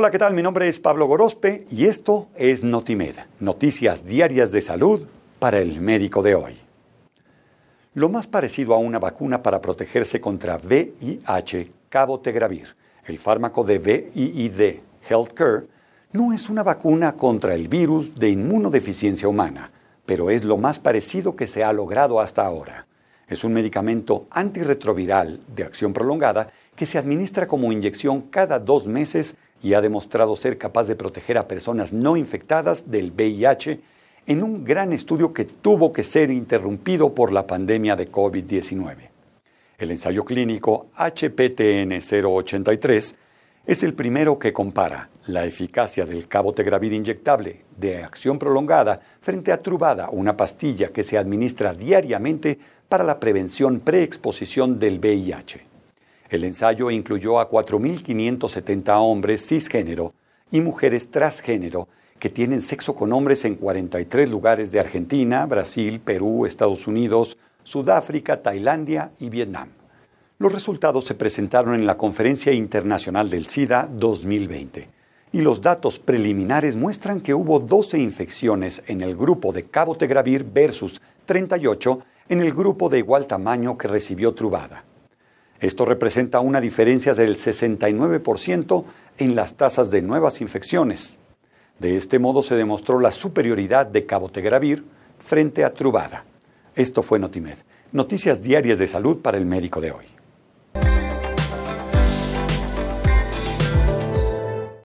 Hola, ¿qué tal? Mi nombre es Pablo Gorospe y esto es Notimed, noticias diarias de salud para el médico de hoy. Lo más parecido a una vacuna para protegerse contra VIH, cabotegravir, el fármaco de VIID, Healthcare, no es una vacuna contra el virus de inmunodeficiencia humana, pero es lo más parecido que se ha logrado hasta ahora. Es un medicamento antirretroviral de acción prolongada que se administra como inyección cada dos meses y ha demostrado ser capaz de proteger a personas no infectadas del VIH en un gran estudio que tuvo que ser interrumpido por la pandemia de COVID-19. El ensayo clínico HPTN-083 es el primero que compara la eficacia del cabotegravir inyectable de acción prolongada frente a trubada, una pastilla que se administra diariamente para la prevención preexposición del VIH. El ensayo incluyó a 4.570 hombres cisgénero y mujeres transgénero que tienen sexo con hombres en 43 lugares de Argentina, Brasil, Perú, Estados Unidos, Sudáfrica, Tailandia y Vietnam. Los resultados se presentaron en la Conferencia Internacional del SIDA 2020 y los datos preliminares muestran que hubo 12 infecciones en el grupo de Cabo Tegravir versus 38 en el grupo de igual tamaño que recibió Trubada. Esto representa una diferencia del 69% en las tasas de nuevas infecciones. De este modo se demostró la superioridad de cabotegravir frente a Trubada. Esto fue Notimed, noticias diarias de salud para el médico de hoy.